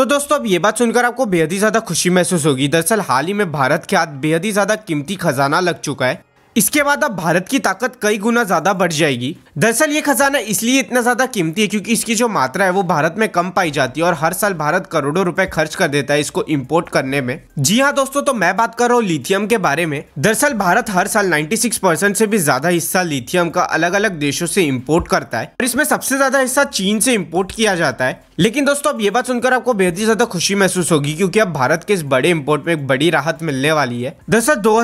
तो दोस्तों अब ये बात सुनकर आपको बेहद ही ज़्यादा खुशी महसूस होगी दरअसल हाल ही में भारत के हाथ बेहद ही ज़्यादा कीमती खजाना लग चुका है इसके बाद अब भारत की ताकत कई गुना ज़्यादा बढ़ जाएगी दरअसल ये खजाना इसलिए इतना ज़्यादा कीमती है क्योंकि इसकी जो मात्रा है वो भारत में कम पाई जाती है और हर साल भारत करोड़ों रुपए खर्च कर देता है इसको इम्पोर्ट करने में जी हाँ दोस्तों तो मैं बात कर रहा हूँ लिथियम के बारे में दरअसल भारत हर साल नाइन्टी से भी ज़्यादा हिस्सा लिथियम का अलग अलग देशों से इम्पोर्ट करता है और इसमें सबसे ज़्यादा हिस्सा चीन से इम्पोर्ट किया जाता है लेकिन दोस्तों अब ये बात सुनकर आपको बेहद ही ज़्यादा खुशी महसूस होगी क्योंकि अब भारत के इस बड़े इम्पोर्ट में एक बड़ी राहत मिलने वाली है दरअसल दो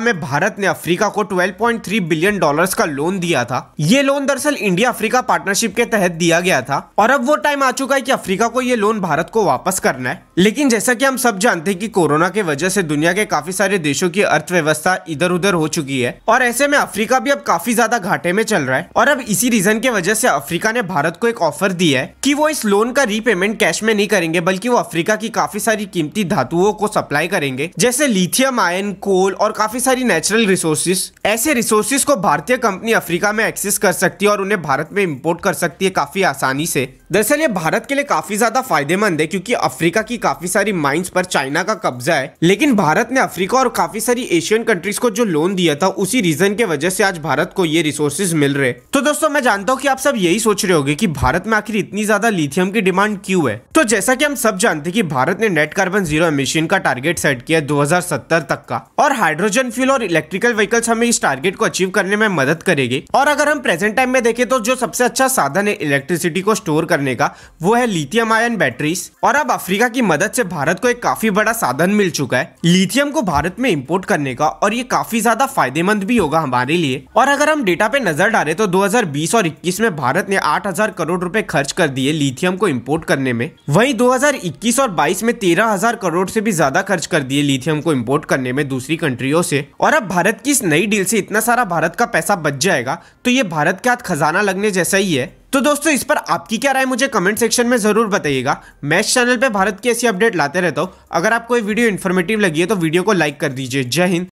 में भारत ने अफ्रीका अफ्रीका को 12.3 बिलियन डॉलर्स का लोन दिया था ये लोन दरअसल इंडिया अफ्रीका पार्टनरशिप के तहत दिया गया था और अब वो टाइम आ चुका है कि अफ्रीका को ये लोन भारत को वापस करना है लेकिन जैसा कि हम सब जानते हैं कि कोरोना के वजह से दुनिया के काफी सारे देशों की अर्थव्यवस्था इधर उधर हो चुकी है और ऐसे में अफ्रीका भी अब काफी ज्यादा घाटे में चल रहा है और अब इसी रीजन के वजह से अफ्रीका ने भारत को एक ऑफर दिया है की वो इस लोन का रीपेमेंट कैश में नहीं करेंगे बल्कि वो अफ्रीका की काफी सारी कीमती धातुओं को सप्लाई करेंगे जैसे लिथियम आयन कोल और काफी सारी नेचुरल रिसोर्सेज रिसोर्सेज ऐसे रिसोर्सेज को भारतीय कंपनी अफ्रीका में एक्सेस कर सकती है और उन्हें भारत में इम्पोर्ट कर सकती है काफी आसानी से दरअसल ये भारत के लिए काफी ज्यादा फायदेमंद है क्योंकि अफ्रीका की काफी सारी माइंस पर चाइना का कब्जा है लेकिन भारत ने अफ्रीका और काफी सारी एशियन कंट्रीज को जो लोन दिया था उसी रीजन के वजह से आज भारत को ये रिसोर्सेज मिल रहे तो दोस्तों मैं जानता हूँ की आप सब यही सोच रहे होगे की भारत में आखिर इतनी ज्यादा लिथियम की डिमांड क्यूँ है तो जैसा की हम सब जानते की भारत ने नेट कार्बन जीरो एमिशन का टारगेट सेट किया दो तक का और हाइड्रोजन फ्यूल और इलेक्ट्रिकल व्हीकल गोल्स हमें इस टारगेट को अचीव करने में मदद करेगी और अगर हम प्रेजेंट टाइम में देखें तो जो सबसे अच्छा साधन है इलेक्ट्रिसिटी को स्टोर करने का वो है लिथियम आयन बैटरीज और अब अफ्रीका की मदद से भारत को एक काफी बड़ा साधन मिल चुका है लिथियम को भारत में इम्पोर्ट करने का और ये काफी ज्यादा फायदेमंद भी होगा हमारे लिए और अगर हम डेटा पे नजर डालें तो 2020 और 21 में भारत ने 8000 करोड़ रुपए खर्च कर दिए लिथियम को इम्पोर्ट करने में वहीं 2021 और 22 में 13000 करोड़ से भी ज्यादा खर्च कर दिए लिथियम को इम्पोर्ट करने में दूसरी कंट्रियों से और अब भारत की इस नई डील से इतना सारा भारत का पैसा बच जाएगा तो ये भारत के हाथ खजाना लगने जैसा ही है तो दोस्तों इस पर आपकी क्या राय मुझे कमेंट सेक्शन में ज़रूर बताइएगा मैं इस चैनल पे भारत की ऐसी अपडेट लाते रहता हूँ अगर आपको ये वीडियो इन्फॉर्मेटिव लगी है तो वीडियो को लाइक कर दीजिए जय हिंद